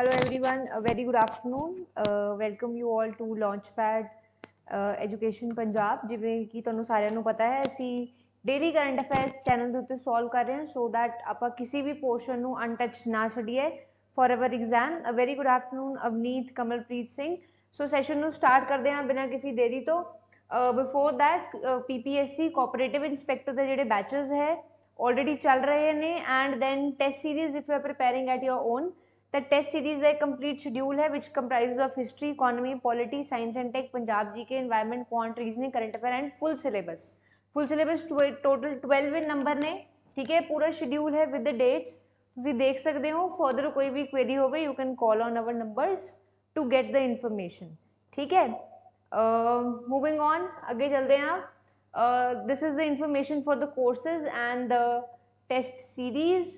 Hello everyone, a very good afternoon. Uh, welcome you all to Launchpad uh, Education Punjab. ਜਿਵੇਂ ਕਿ ਤੁਹਾਨੂੰ ਸਾਰਿਆਂ ਨੂੰ ਪਤਾ ਹੈ ਅਸੀਂ ਡੇਲੀ ਕਰੰਟ ਅਫੇਅਰਸ ਚੈਨਲ ਦੇ ਉੱਤੇ ਸੋਲਵ ਕਰ ਰਹੇ ਹਾਂ ਸੋ ਥੈਟ ਆਪਾਂ ਕਿਸੇ ਵੀ ਪੋਰਸ਼ਨ ਨੂੰ ਅਨਟੱਚ ਨਾ ਛੱਡੀਏ for our exam uh very good afternoon Avneet Kamalpreet Singh so session ਨੂੰ ਸਟਾਰਟ ਕਰਦੇ ਹਾਂ ਬਿਨਾਂ ਕਿਸੇ ਦੇਰੀ ਤੋਂ before that PPSC cooperative inspector ਦੇ ਜਿਹੜੇ ਬੈਚਸ ਹੈ ਆਲਰੇਡੀ ਚੱਲ ਰਹੇ ਨੇ and then test series if you are preparing at your own the test series the complete schedule है which comprise of history economy polity science and tech Punjab G K environment quant reasoning current affair and full syllabus full syllabus total twelve number ने ठीक है पूरा schedule है with the dates तुम देख सकते हो फर्दर कोई भी क्वेरी हो गई you can call on our number to get the information ठीक है मूविंग ऑन आगे चलते हैं आप this is the information for the courses and the test series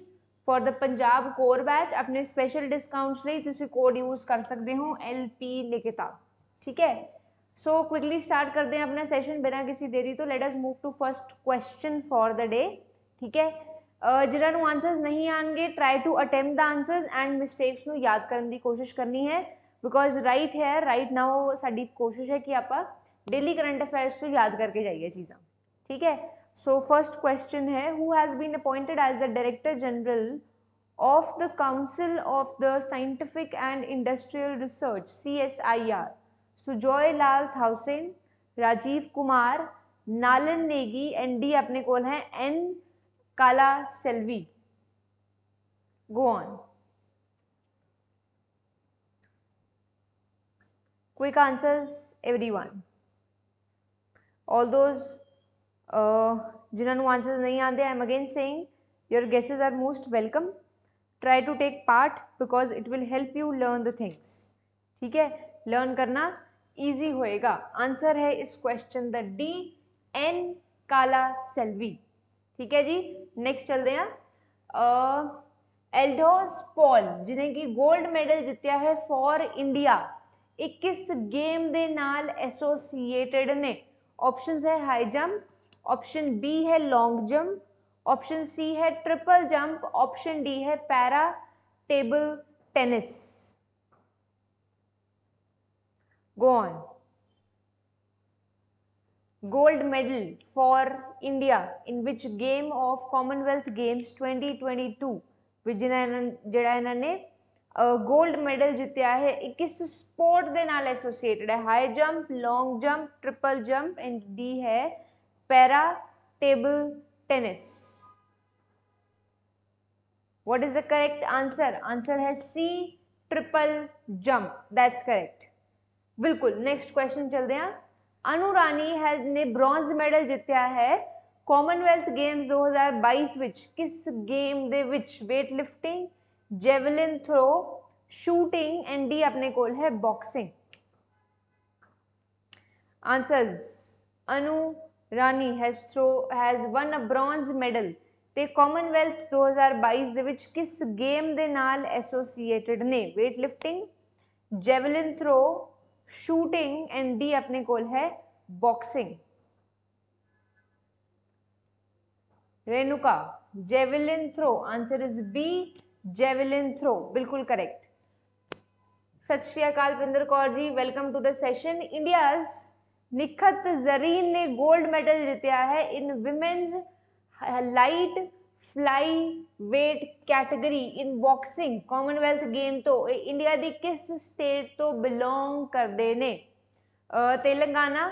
for the Punjab core batch अपने स्पेशल डिस्काउंट्स नहीं तो कोड यूज कर सकते हो एल पी निकिता ठीक है सो क्विकली स्टार्ट कर दें अपना सेशन बिना किसी देरी तो let us move to first question for the day ठीक है जिन्हों आंसर्स नहीं आएंगे try to attempt answers and mistakes में याद करने की कोशिश करनी है बिकॉज राइट है राइट ना हो कोशिश है कि आप डेली करंट अफेयर्स तो याद करके जाइए चीज़ा ठीक है सो फर्स्ट क्वेश्चन है who has been appointed as the director general of the council of the scientific and industrial research C S I R Sujoy Lal Thaosen Rajeev Kumar नालन नेगी एंड डी अपने कोल हैं N Kalaiselvi go on quick answers every one all those जिन्होंने answer नहीं आते I am again saying your guesses are most welcome try to take part because it will help you learn the things ठीक है learn करना easy होएगा answer है इस question the D N काला सेल्वी ठीक है जी नेक्स्ट चल रहे हैं एल्डोस पॉल जिन्हें कि मेडल जितया है फॉर इंडिया एक किस गेम ਦੇ नाल ਐਸੋਸੀਏਟਡ ने ਆਪਸ਼ਨਸ है हाई जंप ऑप्शन बी है लॉन्ग जंप ऑप्शन सी है ट्रिपल जंप ऑप्शन डी है para table tennis go on gold medal for India in which game of Commonwealth Games 2022 twenty two ने gold medal जितया है किस sport के नाल associated है high jump long jump triple jump and D है para table tennis what is the correct answer answer है C triple jump that's correct बिल्कुल नेक्स्ट क्वेश्चन चल दिया अनुरानी है ने ब्रॉन्ज मेडल जितया है कॉमनवेल्थ गेम्स 2022 विच किस गेम दे which weightlifting javelin throw shooting and D अपने कोल है boxing answers Annu Rani has throw has won a bronze medal ਤੇ ਕਾਮਨਵੈਲਥ 2022 ਦੇ ਵਿੱਚ ਕਿਸ ਗੇਮ ਦੇ ਨਾਲ ਐਸੋਸੀਏਟਡ ਨੇ weight lifting javelin throw shooting and D ਆਪਣੇ ਕੋਲ ਹੈ boxing Renuka javelin throw answer is B javelin throw बिल्कुल correct Sat Shri Akal Pinder Kaur ji welcome to the session India's Nikhat Zareen ने गोल्ड मेडल जीता है in women's light fly weight category in boxing Commonwealth game तो India की किस स्टेट तो बिलोंग करते ने तेलंगाना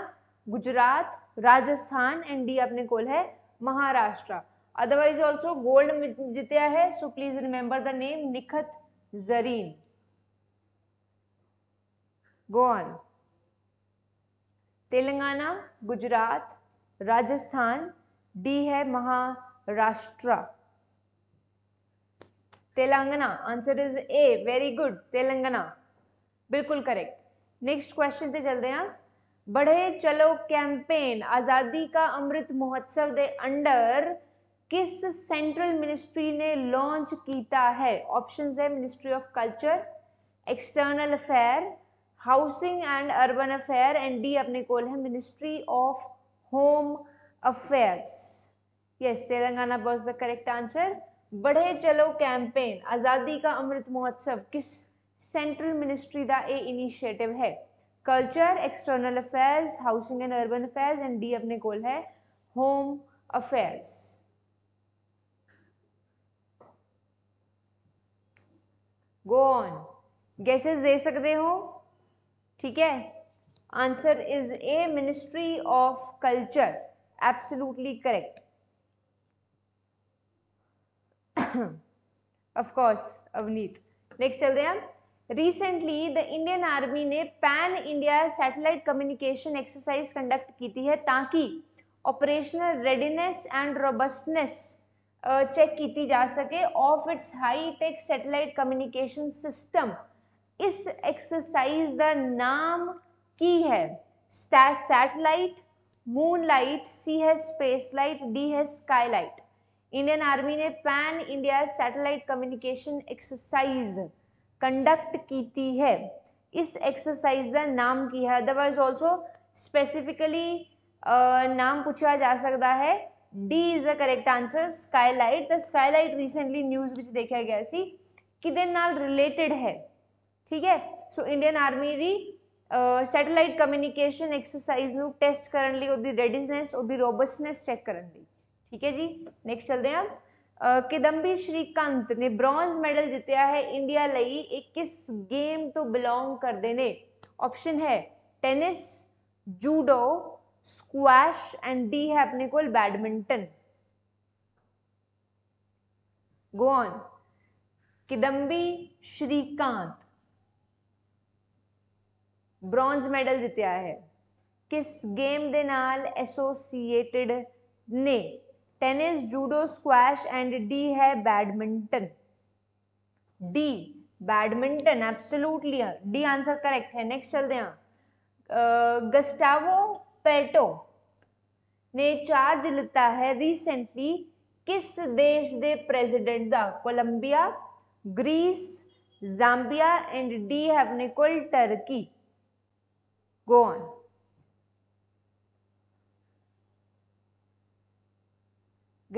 गुजरात राजस्थान एंड डी अपने कोल है महाराष्ट्र अदरवाइज ऑल्सो गोल्ड जितया है so please remember the name Nikhat Zareen go on Telangana Gujarat Rajasthan D है Maharashtra Telangana answer is a very good Telangana बिल्कुल करेक्ट नेक्स्ट क्वेश्चन पे चलते हैं बढ़े चलो कैंपेन आज़ादी का अमृत महोत्सव दे अंडर किस सेंट्रल मिनिस्ट्री ने लॉन्च किया है ऑप्शंस है ministry of culture external affair housing and urban affair and D अपने कोल है ministry of home affairs yes Telangana was the correct answer बढ़े चलो कैंपेन आज़ादी का अमृत महोत्सव किस सेंट्रल मिनिस्ट्री का ए इनिशिएटिव है culture external affairs housing and urban affairs and D अपने कोल है home affairs go on guesses दे सकते हो ठीक है answer is A ministry of culture absolutely correct of course Avneet next चल रहे हैं रिसेंटली द इंडियन आर्मी ने pan India satellite communication exercise conduct की थी है ताकि operational readiness and robustness check की जा सके of its high tech satellite communication system इस एक्सरसाइज द नाम की है सैटेलाइट मूनलाइट सी है स्पेस लाइट डी है स्काई लाइट इंडियन आर्मी ने pan India satellite communication exercise conduct की है इस एक्सरसाइज का नाम की है अदरवाइज ऑल्सो स्पेसिफिकली नाम पूछा जा सकता है D is the correct answer skylight the skylight recently news देखा गया सी कि रिलेटेड है ठीक है सो इंडियन आर्मी की सैटेलाइट कम्यूनीकेशन एक्सरसाइज न टैसट करने रेडिजनैस और रोबसनैस चैक करने ठीक है जी नैक्सट चलते हैं uh, किदम्बी श्रीकंत ने ब्रोंज मेडल जितया है इंडिया लई एक किस गेम तो बिलोंग करते ने ऑप्शन है tennis judo squash and D है अपने को badminton go on Kidambi Srikanth bronze medal ਜਿੱਤਿਆ ਹੈ ਕਿਸ ਗੇਮ ਦੇ ਨਾਲ ਐਸੋਸੀਏਟਿਡ ਨੇ tennis judo squash and D ਹੈ ਬੈਡਮਿੰਟਨ डी बैडमिंटन एब्सोल्युटली हाँ। डी आंसर करेक्ट है नेक्स्ट चलते हैं गस्टावो पेटो ने चार्ज लिता है रिसेंटली किस देश दे प्रेसिडेंट दा Colombia Greece Zambia and D है अपने कोल Turkey Go on.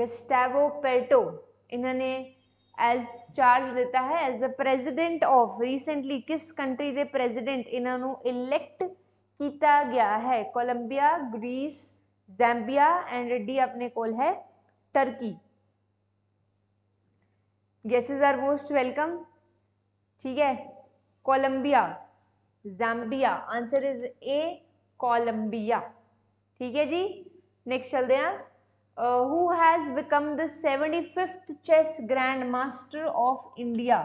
Gustavo Petro इन्होंने एज चार्ज लेता है as a president of recently किस कंट्री के प्रेसिडेंट इन्होंने इलेक्ट किया गया है Colombia Greece Zambia and ready अपने कोल है Turkey guesses are most welcome ठीक है Colombia Zambia answer is A Colombia ठीक है जी नेक्स्ट चलते हैं who has become the seventy fifth chess grand master of India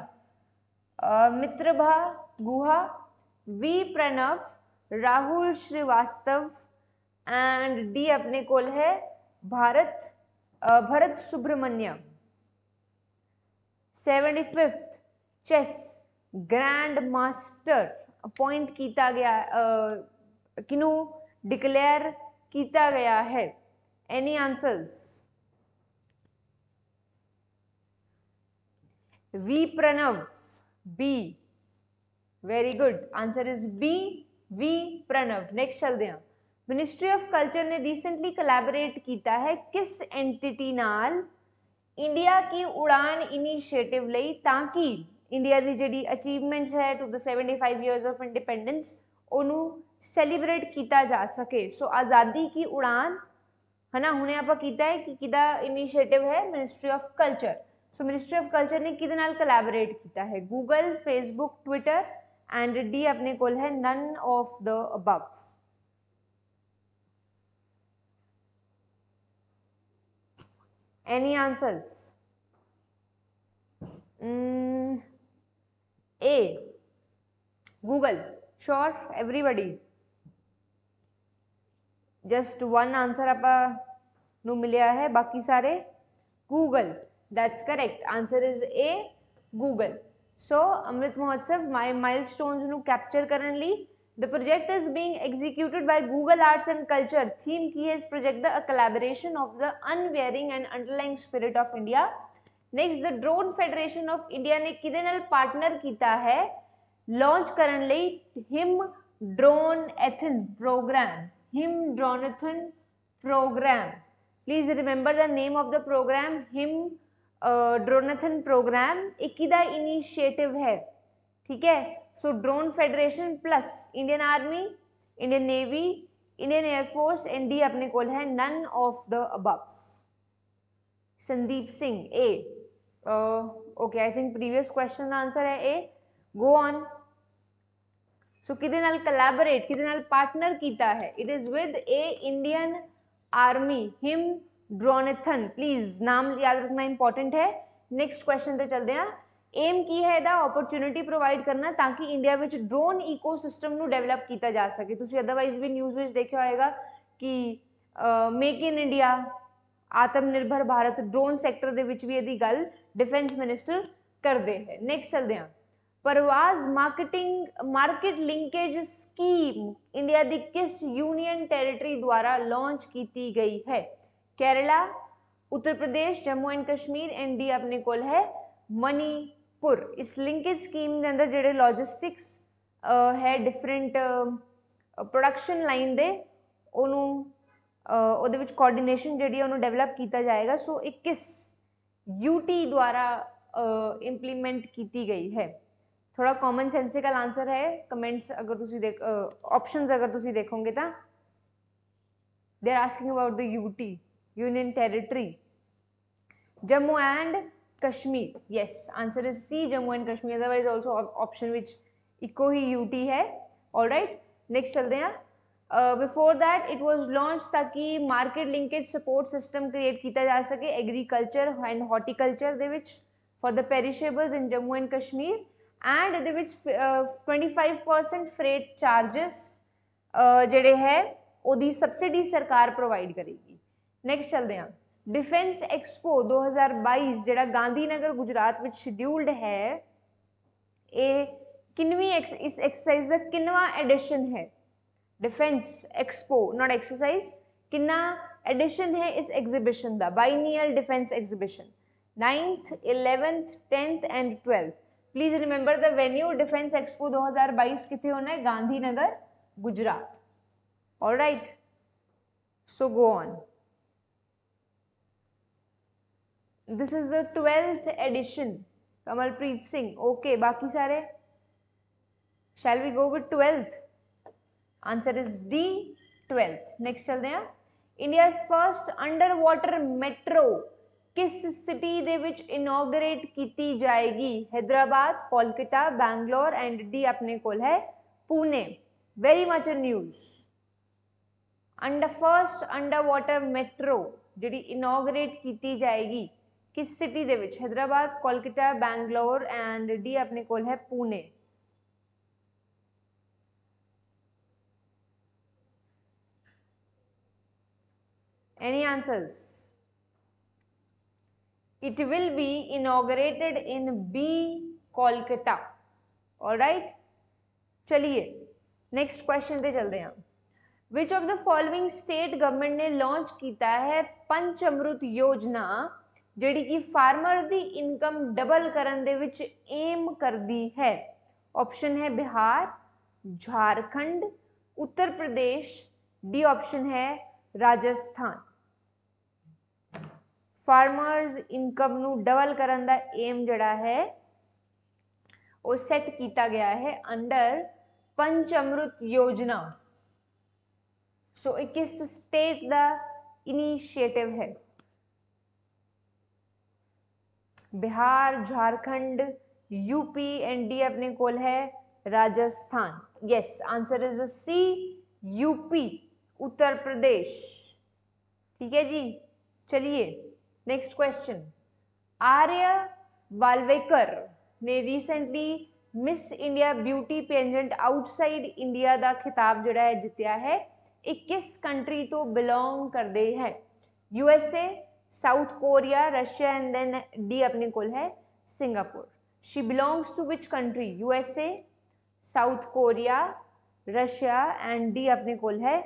Mitrabha Guha V Pranav Rahul Srivastava and D अपने कोल है Bharat uh, Bharat Subramanya seventy fifth chess grand master appoint किया गया किनू डिकलेयर किया गया है any answers V Pranav B very good answer is B V Pranav next चलते हैं मिनिस्ट्री ऑफ कल्चर ने रिसेंटली कोलैबोरेट किया है किस एंटिटी नाल इंडिया की उड़ान इनिशिएटिव ਲਈ ਤਾਂ इंडिया की जी अचीवमेंट्स है to the seventy five year of independence उन्होंने सैलीब्रेट किया जा सके सो आज़ादी की उड़ान है ना हमने आप कि इनिशिएटिव है ministry of culture so ministry of culture ने कि कलैबोरेट किया है Google Facebook Twitter and D अपने को none of the above any answers A. Google. Sure, everybody. Just one answer apa नु मिलया है बाकी सारे Google. That's correct. Answer is A. Google. So, Amrit Mahotsav, my milestones नु capture currently. The project is being executed by Google Arts and Culture. Theme ki is project the a collaboration of the unwearing and underlying spirit of India. Next the drone federation of India ने कि partner किया है launch करने Him drone athon program Him Him drone athon program please remember the name of the program Him dronathon program इक्कीदा initiative है ठीक है so drone federation plus Indian army Indian navy Indian air force and D अपने कोल है none of the above Sandeep Singh A okay I think previous question ਦਾ answer ਹੈ ਏ go on ਸੋ ਕਿਹਦੇ ਨਾਲ ਕੋਲੈਬੋਰੇਟ ਕਿਹਦੇ ਨਾਲ ਪਾਰਟਨਰ ਕੀਤਾ ਹੈ it is with A Indian army Him dronathon please ਨਾਮ ਯਾਦ ਰੱਖਣਾ ਇੰਪੋਰਟੈਂਟ ਹੈ ਨੈਕਸਟ ਕੁਐਸਚਨ ਤੇ ਚਲਦੇ ਹਾਂ ਏਮ ਕੀ ਹੈ ਇਹਦਾ ਓਪਰਚ्युनिटी ਪ੍ਰੋਵਾਈਡ ਕਰਨਾ ਤਾਂ ਕਿ ਇੰਡੀਆ ਵਿੱਚ ਡਰੋਨ ਇਕੋਸਿਸਟਮ ਨੂੰ ਡਿਵੈਲਪ ਕੀਤਾ ਜਾ ਸਕੇ ਤੁਸੀਂ ਅਦਰਵਾਈਜ਼ ਵੀ ਨਿਊਜ਼ ਵਿੱਚ ਦੇਖਿਆ ਹੋਵੇਗਾ ਕਿ ਮੇਕ ਇਨ ਇੰਡੀਆ ਆਤਮ ਨਿਰਭਰ ਭਾਰਤ ਡਰੋਨ ਸੈਕਟਰ ਦੇ ਵਿੱਚ ਵੀ ਇਹਦੀ ਗੱਲ ਡਿਫੈਂਸ ਮਿਨਿਸਟਰ ਕਰਦੇ ਹੈ ਨੈਕਸਟ ਚਲਦੇ ਹਾਂ Parvaaz marketing market linkage scheme India ਦੀ ਕਿਸ ਯੂਨੀਅਨ ਟੈਰੀਟਰੀ ਦੁਆਰਾ ਲਾਂਚ ਕੀਤੀ ਗਈ ਹੈ Kerala Uttar Pradesh Jammu and Kashmir and D अपने कोल है मणिपुर इस लिंकेज स्कीम ਦੇ ਅੰਦਰ ਜਿਹੜੇ ਲੌਜਿਸਟਿਕਸ ਹੈ ਡਿਫਰੈਂਟ ਪ੍ਰੋਡਕਸ਼ਨ ਲਾਈਨ ਦੇ ਉਹਨੂੰ ਉਹਦੇ ਵਿੱਚ ਕੋਆਰਡੀਨੇਸ਼ਨ ਜਿਹੜੀ ਉਹਨੂੰ ਡਿਵੈਲਪ ਕੀਤਾ ਜਾਏਗਾ ਸੋ 21 यूटी द्वारा इम्प्लीमेंट की गई है थोड़ा कॉमन सेंसिकल आंसर है कमेंट्स अगर देख ऑप्शन uh, अगर ਤੁਸੀਂ देखोगे तो they are asking about the UT union territory Jammu and Kashmir yes answer is C Jammu and Kashmir otherwise also option which इको ही यूटी है ऑल राइट नेक्स्ट चलते हैं Uh, before that it was launched taki market linkage support system create kita ja sake agriculture and horticulture de vich for the perishables in jammu and kashmir and de vich 25% freight charges ਜਿਹੜੇ ਹੈ ਉਹਦੀ subsidy ਸਰਕਾਰ provide ਕਰੇਗੀ next ਚਲਦੇ ਹਾਂ defence expo 2022 ਜਿਹੜਾ ਗਾਂਧੀਨਗਰ ਗੁਜਰਾਤ ਵਿੱਚ scheduled ਹੈ ਇਹ ਕਿੰਨਵੀਂ ਇਸ ਐਕਸਰਸਾਈਜ਼ ਦਾ ਕਿੰਨਵਾ ਐਡੀਸ਼ਨ ਹੈ डिफेंस एक्सपो नॉट एक्सरसाइज किन्ना एडिशन है इस एग्जीबिशन का biennial defence exhibition ninth eleventh tenth and twelfth please remember the venue defence expo 2022 कितने होना है Gandhinagar Gujarat all right so go on this is the twelfth edition Kamalpreet Singh okay बाकी सारे shall we go with twelfth answer is D twelfth next चलते हैं India first under water metro किस city दे which inaugurate की जाएगी हैदराबाद कोलकाता बैंगलोर एंड डी अपने को है Pune very much news under first under water metro जी इनोग्रेट की जाएगी किस सिटी दे हैदराबाद कोलकाता बैंगलोर एंड डी अपने को है Pune Any answers? It will be inaugurated in B, Kolkata. Alright? चलिए नेक्स्ट क्वेश्चन पे चलते हैं which of the following state government ने लॉन्च किया है पंच अमृत योजना ਜਿਹੜੀ ਕਿ ਫਾਰਮਰ ਦੀ ਇਨਕਮ ਡਬਲ ਕਰਨ ਦੇ ਵਿੱਚ ਏਮ ਕਰਦੀ ਹੈ ਆਪਸ਼ਨ ਹੈ ਬਿਹਾਰ ਝਾਰਖੰਡ ਉੱਤਰ ਪ੍ਰਦੇਸ਼ ਡੀ ਆਪਸ਼ਨ ਹੈ ਰਾਜਸਥਾਨ फार्मर्स इनकम डबल करने का एम जड़ा है वो सैट किया गया है अंडर पंचअमृत योजना सो so, किस स्टेट का इनिशिएटिव है बिहार झारखंड यूपी एनडी अपने कोल है Rajasthan yes answer is C UP Uttar Pradesh ठीक है जी चलिए नेक्स्ट क्वेश्चन आर्य वाल्वेकर ने recently Miss India beauty pageant outside India का खिताब जोड़ा है जितया है ये किस कंट्री तो बिलोंग करते हैं USA South Korea Russia and then D अपने को है Singapore she belongs to which country USA South Korea Russia and D अपने को है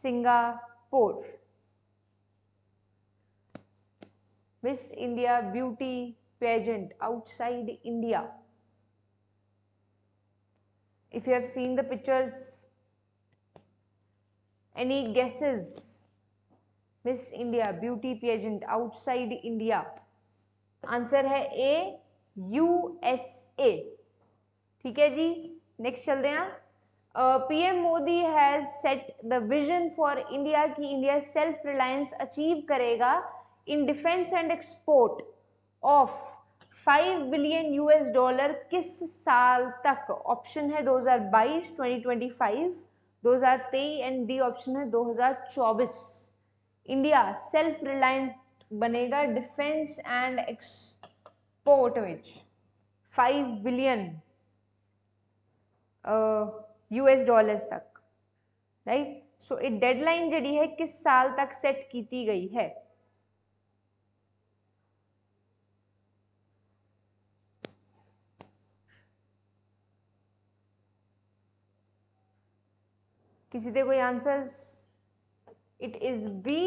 Singapore Miss India beauty pageant outside India if you have seen the pictures any guesses Miss India beauty pageant outside India answer है A U S A ठीक है जी next चल रहे हैं PM Modi has set the vision for India की India self reliance achieve करेगा in defence and export of 5 billion US dollar किस साल तक ऑप्शन है 2022, 2025, 2023 एंड डी ऑप्शन है 2024 इंडिया सेल्फ रिलायंट बनेगा defence and export which 5 billion US dollars तक right so ये डेडलाइन जड़ी है किस साल तक सेट की गई है किसी दे कोई answers it is B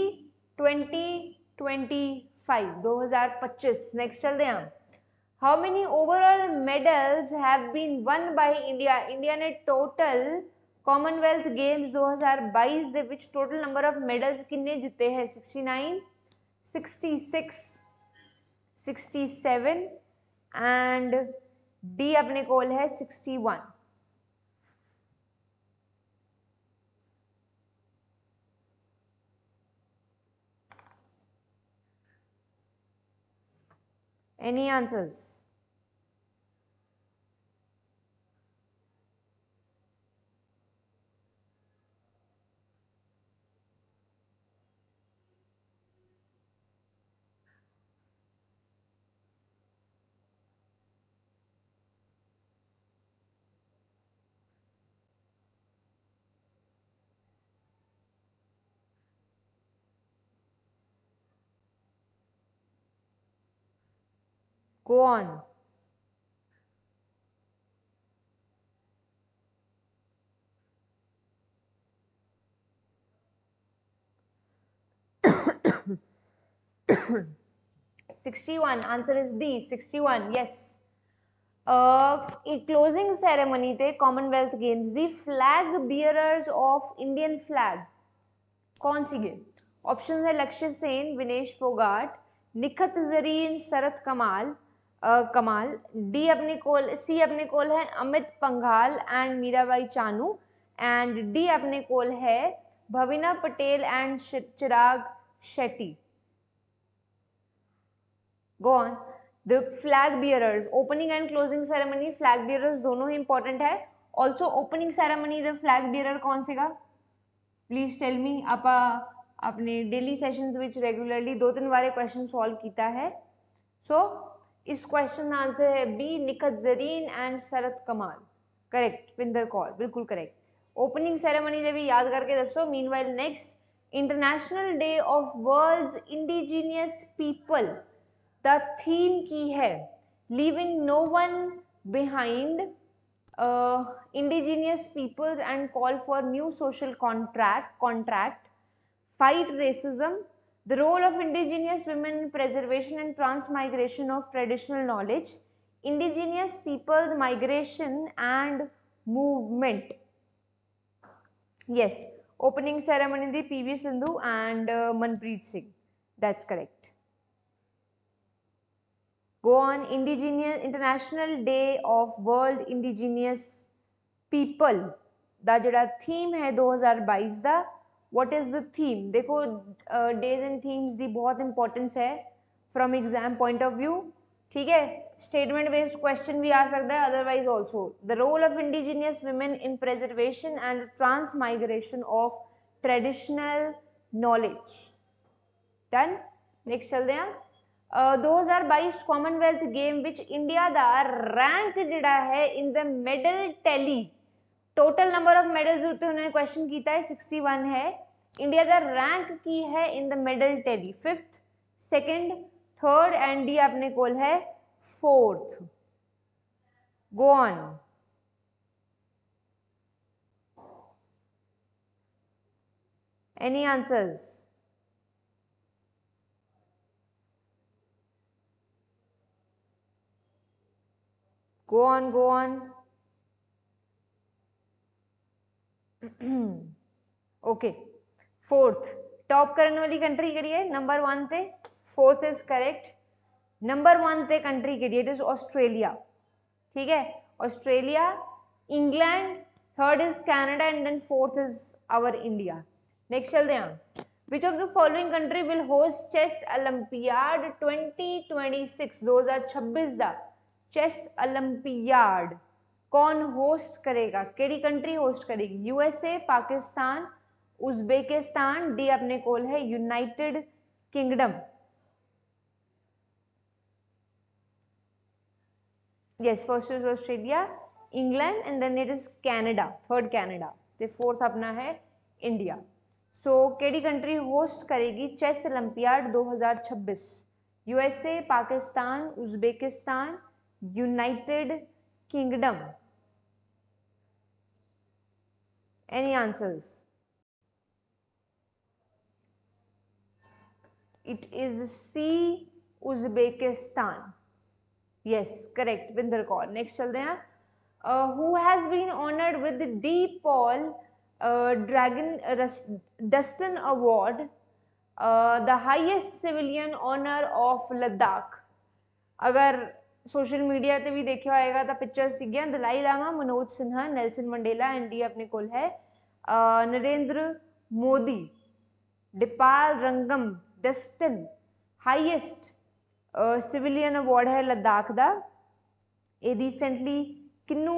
twenty twenty five दो हजार पच्चीस नेक्स्ट चल रहे हैं हम how many overall medals have been won by India India ने टोटल कॉमनवेल्थ गेम्स 2022 दे which total number of medals ਕਿੰਨੇ जीते हैं 69 66 67 एंड डी अपने ਕੋਲ है 61 Any answers? कौन Sixty one. Answer is D. Sixty one. Yes. In closing ceremony, the Commonwealth Games, the flag bearers of Indian flag. कौन सी game option है लक्ष्य सेन विनेश फोगाट निखत जरीन शरत कमाल कमाल डी अपने कोल सी अपने कोल है Amit Panghal and Mirabai Chanu and D अपने कोल है Bhavina Patel and Chirag Shetty go on the flag bearers opening and closing ceremony flag bearers दोनों ही इंपॉर्टेंट है also opening ceremony the flag bearer कौन सेगा प्लीज टेल मी आप अपने डेली सेशंस विच रेगुलरली दो तीन बार क्वेश्चन सॉल्व किया है सो so, इस क्वेश्चन का आंसर है B Nikhat Zareen and Sharath Kamal correct Pinder Kaur बिल्कुल करेक्ट ओपनिंग सेरेमनी ने भी याद करके दसो meanwhile next international day of world indigenous people the theme की है living no one behind indigenous peoples and call for new social contract contract fight racism the role of indigenous women in preservation and transmigration of traditional knowledge, indigenous peoples migration and movement. Yes, opening ceremony the PV Sindhu and uh, Manpreet Singh. That's correct. Go on indigenous International Day of World Indigenous People. ਦਾ ਜਿਹੜਾ theme ਹੈ 2022 what is the theme देखो days and themes दी बहुत importance है from exam point of view ठीक है statement based question भी आ सकता है otherwise also the role of indigenous women in preservation and trans migration of traditional knowledge done next चलते हैं दो हज़ार बाईस कॉमनवेल्थ गेम विच इंडिया का रैंक जोड़ा है in the medal tally total number of medals उन्होंने क्वेश्चन किया है वन है इंडिया का रैंक की है in the medal tally fifth second third and D अपने कोल है fourth go on any answers go on go on okay fourth top करने वाली कंट्री ਕਿਹੜੀ ਹੈ नंबर वन से fourth is correct number one से कंट्री के इट इज ऑस्ट्रेलिया ठीक है Australia England third is Canada and then fourth is our India next चलते हैं which of the following country will host chess olympiad 2026 2026 the chess olympiad कौन host करेगा केड़ी country host करेगी USA Pakistan Uzbekistan D अपने कोल है United Kingdom yes first is Australia England and then it is Canada third Canada the अपना है India so केडी कंट्री होस्ट करेगी chess olympiad 2026 USA Pakistan Uzbekistan United Kingdom any answers It is C, Uzbekistan. Yes, correct, Vinder Kaur. Next, chalte hain. Uh, who has been honored with the D. Paul uh, Dragon uh, Dustin Award, the highest civilian honor of Ladakh. अगर social media ते भी देखियो आएगा तो pictures दिख गया Dalai Lama Manoj Sinha Nelson Mandela and D अपने कोल है नरेंद्र मोदी डिपाल रंगम डस्टन हाईएस्ट सिविलियन अवार्ड है लद्दाख का ये रीसेंटली किनू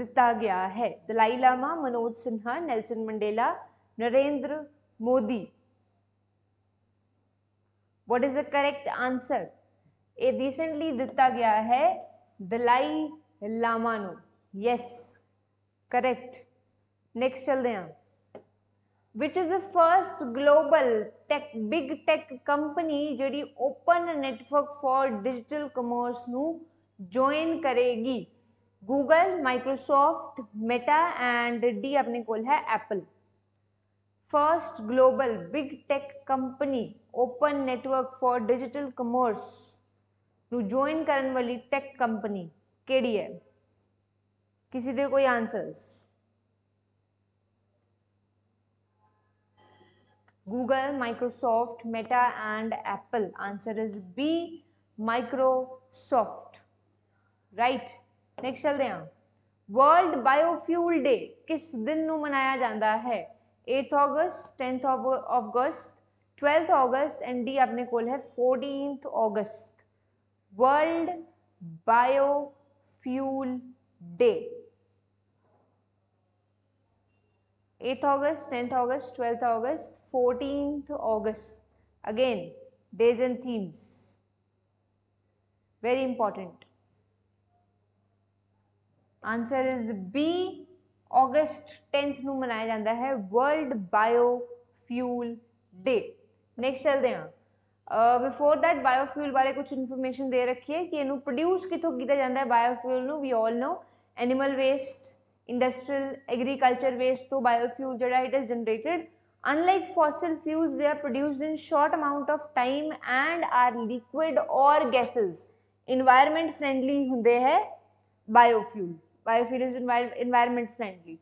दिता गया है Dalai Lama Manoj Sinha Nelson Mandela Narendra Modi what is the correct answer ये रीसेंटली दिता गया है Dalai Lama yes correct next चलते हैं which is the first global tech big tech company ਜਿਹੜੀ open network for digital commerce ਨੂੰ join ਕਰੇਗੀ Google, Microsoft, Meta and D ਆਪਣੇ ਕੋਲ ਹੈ Apple first global big tech company open network for digital commerce ਨੂੰ join ਕਰਨ ਵਾਲੀ tech company ਕਿਹੜੀ ਹੈ ਕਿਸੇ ਦੇ ਕੋਈ answers Google, Microsoft, Meta and Apple. Answer is B. Microsoft. Right. Next चल रहे हैं वर्ल्ड बायोफ्यूल डे किस दिन ਨੂੰ ਮਨਾਇਆ ਜਾਂਦਾ ਹੈ 8th August 10th August 12th August and D ਆਪਣੇ ਕੋਲ ਹੈ 14th ਅਗਸਤ वर्ल्ड बायोफ्यूल डे 8th अगस्त 10th अगस्त 12th अगस्त 14th August. Again, days and themes. Very important. Answer is B august 10th nu manaya janda hai world bio fuel day next ਚੱਲਦੇ ਹਾਂ before that bio fuel बारे कुछ information दे रखी है कि इनू प्रोड्यूस कितों किया जाता है बायोफ्यूल ਨੂੰ ਵੀ all know animal waste industrial agriculture waste ਤੋਂ ਬਾਇਓ ਫਿਊਲ ਜਿਹੜਾ it Unlike fossil fuels, they are produced in short amount of time and are liquid or gases. Environment friendly होते हैं biofuel biofuel is environment friendly.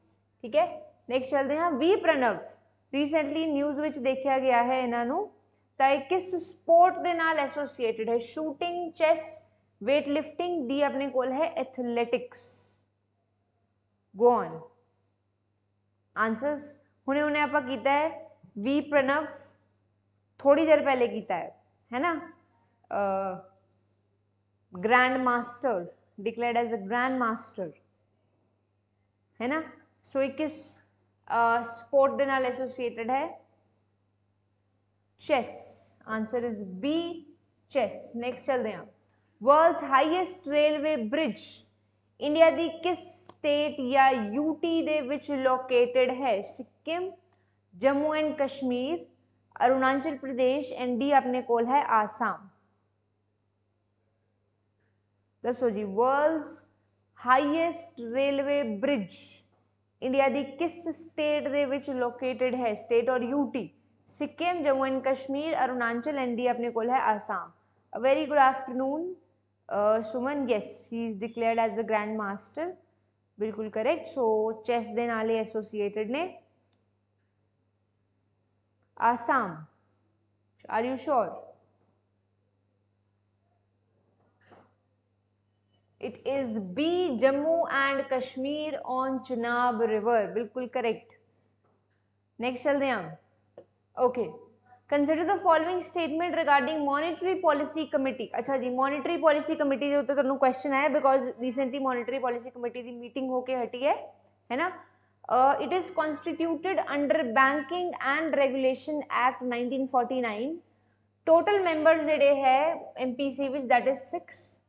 ठीक है next चलते हैं we Pranav recently news ਵਿੱਚ ਦੇਖਿਆ ਗਿਆ ਹੈ ਇਹਨਾਂ ਨੂੰ ਤਾਂ ਇਹ ਕਿਸ ਸਪੋਰਟ ਦੇ ਨਾਲ ਐਸੋਸੀਏਟਡ ਹੈ ਸ਼ੂਟਿੰਗ ਚੈਸ weight lifting ਦੀ ਆਪਣੇ ਕੋਲ ਹੈ ਐਥਲੈਟਿਕਸ ਗੋ ਔਨ ਆਨਸਰਸ ਹੁਣੇ ਹੁਣੇ आप ਕੀਤਾ ਹੈ ਵੀ ਪ੍ਰਣਵ ਥੋੜੀ ਦੇਰ ਪਹਿਲੇ ਕੀਤਾ ਹੈ है ना grand master declared as a grand master है ना सो ये किस स्पोर्ट के नाल एसोसिएटेड है chess answer is B chess next चलते हैं world's highest railway bridge India की किस स्टेट या यूटी दे लोकेटेड है Sikkim Jammu and Kashmir Arunachal Pradesh and D अपने कोल है आसाम दसो जी world highest railway bridge India की किस स्टेट के लोकेटेड है स्टेट और UT Sikkim Jammu and Kashmir Arunachal and D अपने कोल है Assam very good afternoon Suman yes he is declared as a grand master बिल्कुल करेक्ट सो चेस दे एसोसिएटेड ने Assam. Are you sure? It is B Jammu and Kashmir on Chenab River. Bilkul correct. Next चलते हम. Okay. Consider the following statement regarding monetary policy committee अच्छा जी monetary policy committee जो तो question आया because recently monetary policy committee की meeting होके हटी है है ना Uh, it is constituted under Banking and Regulation Act 1949. Total members जड़े है MPC which that is six.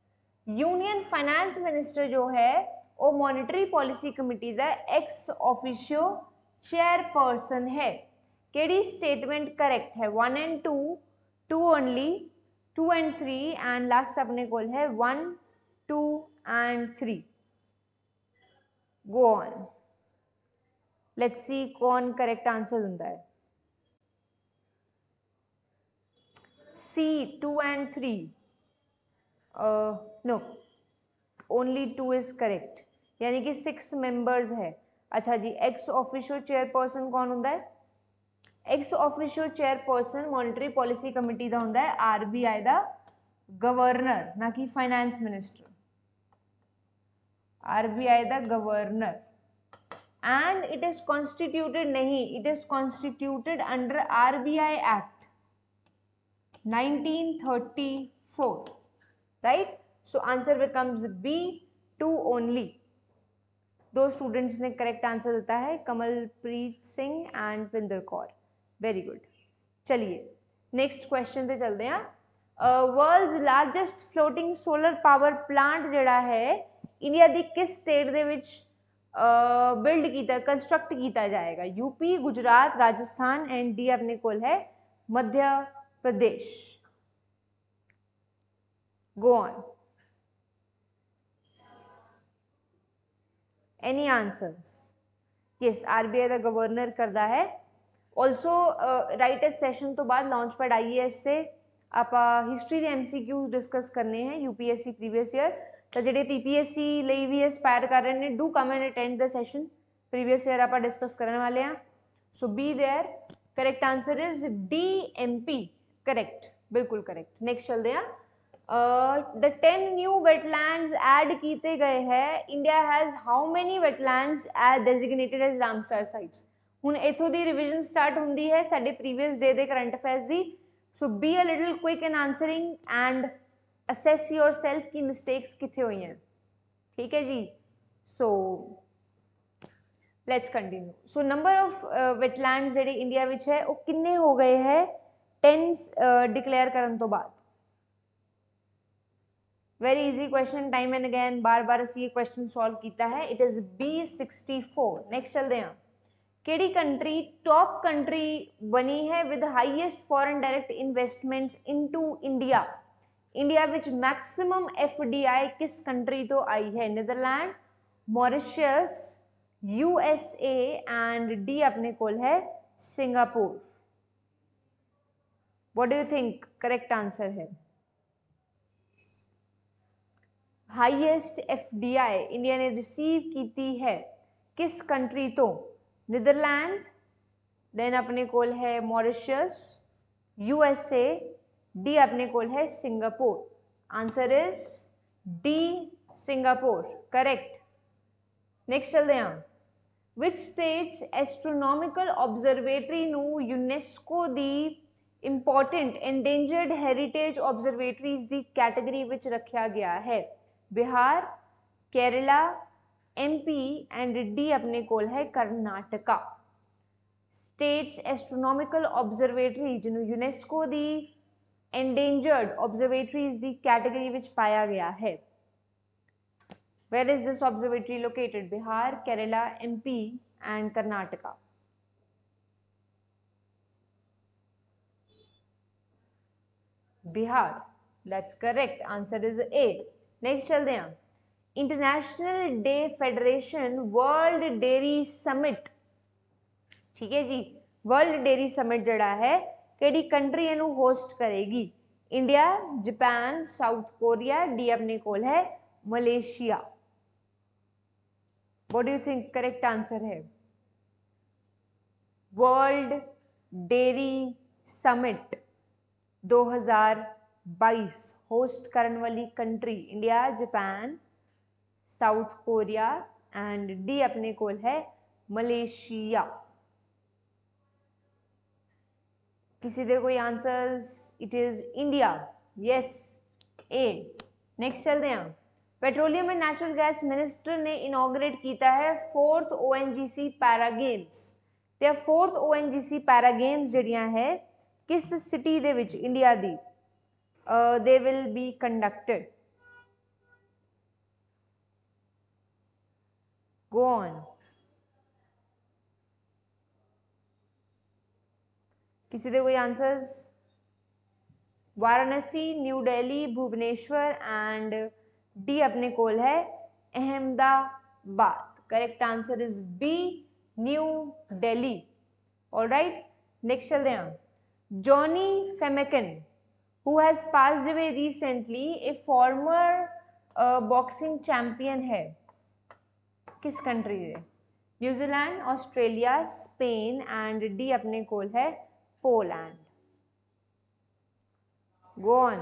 Union Finance Minister jo hai वो Monetary Policy Committee का ex officio chairperson है केड़ी statement correct है one and two, two only, two and three and last अपने कोल है one, two and three. Go on. Let's see कौन correct answer होंगे C, 2 to 3. Uh, no, only 2 is यानी कि सिक्स मेंबर्स है अच्छा जी एक्स ऑफिशियल चेयरपर्सन कौन होंगे ex official chairperson monetary policy committee का होंगे आर बी आई का गवर्नर ना कि finance minister R B I का governor and it is constituted nahi it is constituted under RBI Act 1934 right so answer becomes B two only दो students ने correct answer दिता है Kamalpreet Singh and Pinder Kaur very good चलिए next question पे चलते हैं world largest floating solar power plant जड़ा है इंडिया की किस स्टेट के बिल्ड किया कंस्ट्रक्ट किया जाएगा UP Gujarat Rajasthan and D अपने को है Madhya Pradesh go on any answers yes rbi the governor करदा है ऑल्सो राइट एस सैशन तो बाद लॉन्च पैड आई एस से आप हिस्ट्री के एम सी क्यू डिस्कस करने हैं यूपीएससी प्रीवियस ईयर ਤਾਂ ਜਿਹੜੇ ਪੀਪੀਐਸਸੀ ਲਈ ਵੀ ਐਸਪਾਇਰ ਕਰ ਰਹੇ ਨੇ do come and attend the session previous year ਆਪਾਂ ਡਿਸਕਸ ਕਰਨ ਵਾਲੇ ਆ so be there correct answer is D MP P correct ਬਿਲਕੁਲ ਕਰੈਕਟ ਨੈਕਸਟ ਚਲਦੇ ਆ द 10 ਨਿਊ ਵੈਟਲੈਂਡਸ ਐਡ ਕੀਤੇ ਗਏ ਹੈ India has how many wetlands as designated as Ramsar sites ਹੁਣ ਇਥੋਂ ਦੀ ਰਿਵੀਜ਼ਨ ਸਟਾਰਟ ਹੁੰਦੀ ਹੈ ਸਾਡੇ ਪ੍ਰੀਵੀਅਸ ਡੇ ਦੇ ਕਰੰਟ ਅਫੇਅਰਸ ਦੀ so be a little quick in answering and assess yourself की मिस्टेक्स कितने हुई हैं ठीक है जी so let's continue so number of wetland जी इंडिया विच है वो किन्ने हो गए हैं टेंस डिक्लेयर करने तो बाद very easy question time and again बार बार असी ये क्वेश्चन सॉल्व किया है it is B sixty four next चल रहे हैं केड़ी कंट्री टॉप कंट्री बनी है with highest foreign direct investments into India India which maximum आई किस कंट्री तो आई है Netherland Mauritius USA and D अपने कोल है Singapore what do you think correct answer है हाईएस्ट आई इंडिया ने रिसीव की है किस कंट्री तो नीदरलैंड देन अपने कोल है मॉरिशियस यूएसए डी अपने कोल है Singapore answer is D Singapore correct next चल रहे हैं विच स्टेट्स एस्ट्रोनॉमिकल ऑब्जरवेटरी नू यूनेस्को दी इंपॉर्टेंट एंडेंजर्ड हेरिटेज ऑब्जरवेटरीज की कैटेगरी विच रखा गया है Bihar Kerala MP and D अपने कोल है कर्नाटका स्टेट्स एस्ट्रोनॉमिकल ऑब्जरवेटरी जिन्हों यूनेस्को दी endangered observatory is the category which पाया गया है where is this observatory located bihar kerala mp and karnataka bihar that's correct answer is a next chalte hain international day federation world dairy summit ठीक है जी world dairy summit जड़ा है country एनू host करेगी India Japan South Korea D अपने को कोल Malaysia what do think correct answer है वर्ल्ड डेयरी समिट 2022 होस्ट करने वाली country India Japan South Korea and D अपने कोल है मलेशिया किसी दे कोई answer it is India yes A next चलते हैं petroleum and natural gas minister ने इनोग्रेट किया है fourth O N G C para games ਤੇ ਫੋਰਥ ONGC ਪੈਰਾ ਗੇਮਸ ਜਿਹੜੀਆਂ ਹੈ ਕਿਸ ਸਿਟੀ ਦੇ ਵਿੱਚ इंडिया ਦੀ they will be conducted go on किसी दे कोई answers Varanasi New Delhi Bhubaneswar and D अपने कोल है Ahmedabad correct answer is B New Delhi all right next चल रहे हैं Johnny Famechon who has passed away recently a former boxing champion है किस कंट्री से New Zealand Australia Spain and D अपने कोल है Poland. Go on.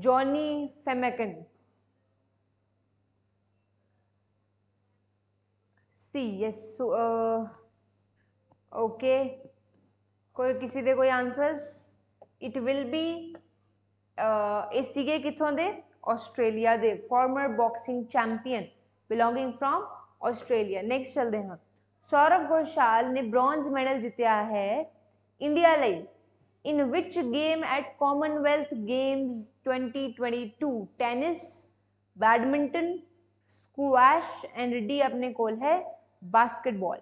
Johnny Femekin. See, yes, so, uh, okay. कोई किसी दे कोई answers it will be a सीगे कितों दे ऑस्ट्रेलिया दे former boxing champion belonging from Australia next चलते हैं सौरभ घोषाल ने ब्रॉन्ज मेडल जितया है इंडिया लाई in which game at Commonwealth Games 2022 tennis badminton squash and D अपने कोल है basketball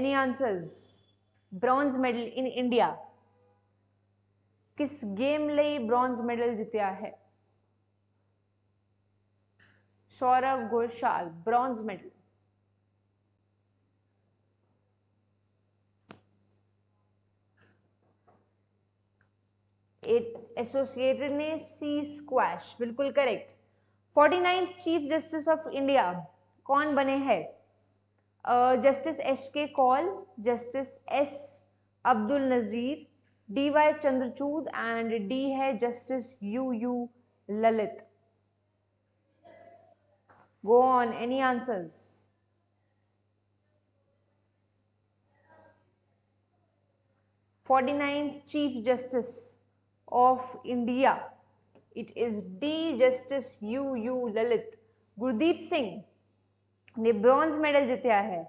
any answers bronze medal in India किस गेम ले ब्रॉन्ज मेडल जितया है Saurabh Ghosal bronze medal associated ने सी स्क्वैश बिल्कुल correct forty ninth chief justice of India कौन बने हैं justice S K Kaul justice S Abdul Nazeer D Y Chandrachud and D है justice U U Lalit Go on, any answers? Forty ninth Chief Justice of India. It is D. Justice U. U. Lalit. Gurdeep Singh. ਨੇ bronze medal ਜਿੱਤਿਆ ਹੈ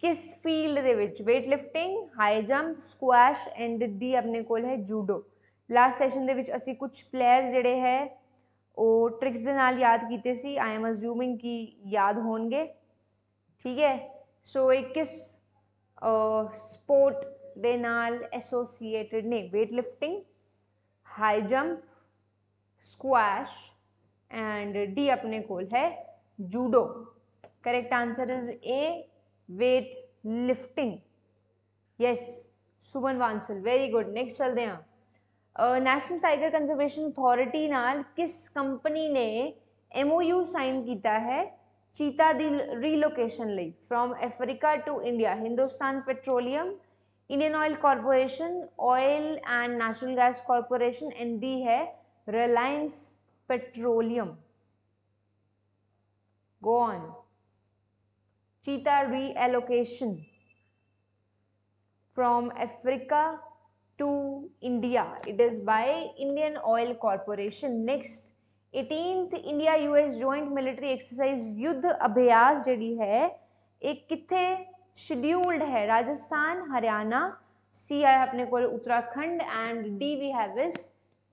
ਕਿਸ field ਦੇ ਵਿੱਚ Weightlifting, high jump, squash and D D ਆਪਣੇ ਕੋਲ judo. Last session session ਦੇ ਵਿੱਚ ਅਸੀਂ players ਪਲੇਅਰਸ ਜਿਹੜੇ ਉਹ ਟ੍ਰਿਕਸ ਦੇ ਨਾਲ ਯਾਦ ਕੀਤੇ ਸੀ ਆਈ ਐਮ ਅਸਿਊਮਿੰਗ ਕਿ ਯਾਦ ਹੋਣਗੇ ਠੀਕ ਹੈ ਸੋ ਇਹ ਕਿਸ ਸਪੋਰਟ ਦੇ ਨਾਲ ਐਸੋਸੀਏਟਡ ਨੇ weight lifting high jump squash and D अपने कोल है judo correct answer is A weight lifting yes Suman Vansal very good next चलते हैं नैशनल टाइगर कंजर्वेशन अथॉरिटी नाल किस कंपनी ने एमओयू साइन किया है चीता दी रीलोकेशन ली from Africa to India Hindustan petroleum Indian oil corporation oil and natural gas corporation and D Reliance petroleum go on cheetah relocation from Africa to India. It is by Indian Oil Corporation. Next, 18th India US Joint Military Exercise युद्ध अभ्यास जड़ी है एक कितने scheduled है राजस्थान हरियाणा सी आई अपने को Uttarakhand and D we have is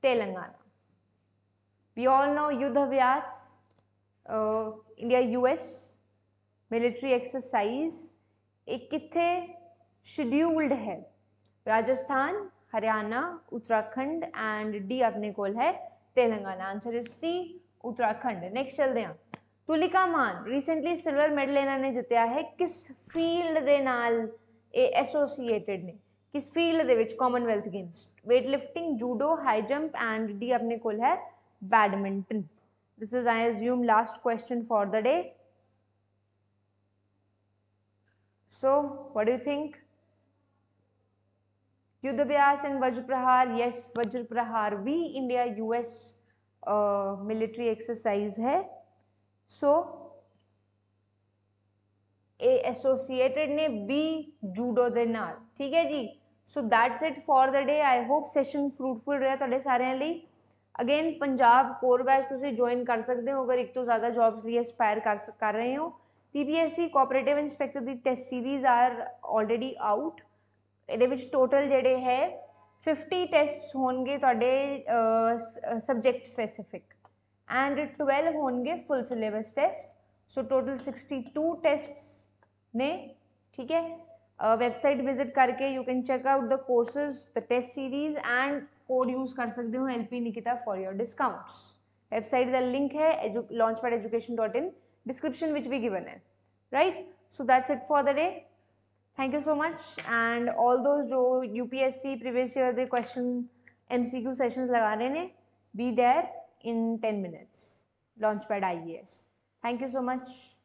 Telangana we all know Yudh Abhyas India US military exercise एक कितने शेड्यूल्ड है राजस्थान हरियाणा उत्तराखंड एंड डी अपने को है Telangana answer is C Uttarakhand next चलते हैं तुलिका मान रिसेंटली सिल्वर मेडल इन्होंने जितया है किस फील्ड के नाल एसोसीएटेड ने किस field Commonwealth Games weightlifting judo high jump and D अपने को है badminton this is I assume last question for the day so what you think Yudh Abhyas and Vajra Prahar yes Vajra Prahar we India US military exercise है so A associated ने B judo दे ठीक है जी so that's it for the day I hope session fruitful रहा थोड़े सारे लिए अगेन पंजाब कोर बैच तुम ज्वाइन कर सकते हो अगर एक तो ज़्यादा जॉब्स लिए एस्पायर कर कर रहे हो P P S C cooperative inspector दी test series are already out total ਵਿੱਚ है फिफ्टी ਹੈ होने ਟੈਸਟਸ सबजैक्ट ਤੁਹਾਡੇ एंड ट्वेल्व हो गए full syllabus syllabus so total sixty two test ने ठीक है वैबसाइट विजिट करके you can check out the courses the test series and code use कर सकते हो L P Nikita for your discounts website का लिंक है launch pad education dot in description which भी गिवन है right so that's it for the day thank you so much and all those जो U P S C previous year के question M C Q session लगा रहे हैं be there in ten minutes launch pad I S thank you so much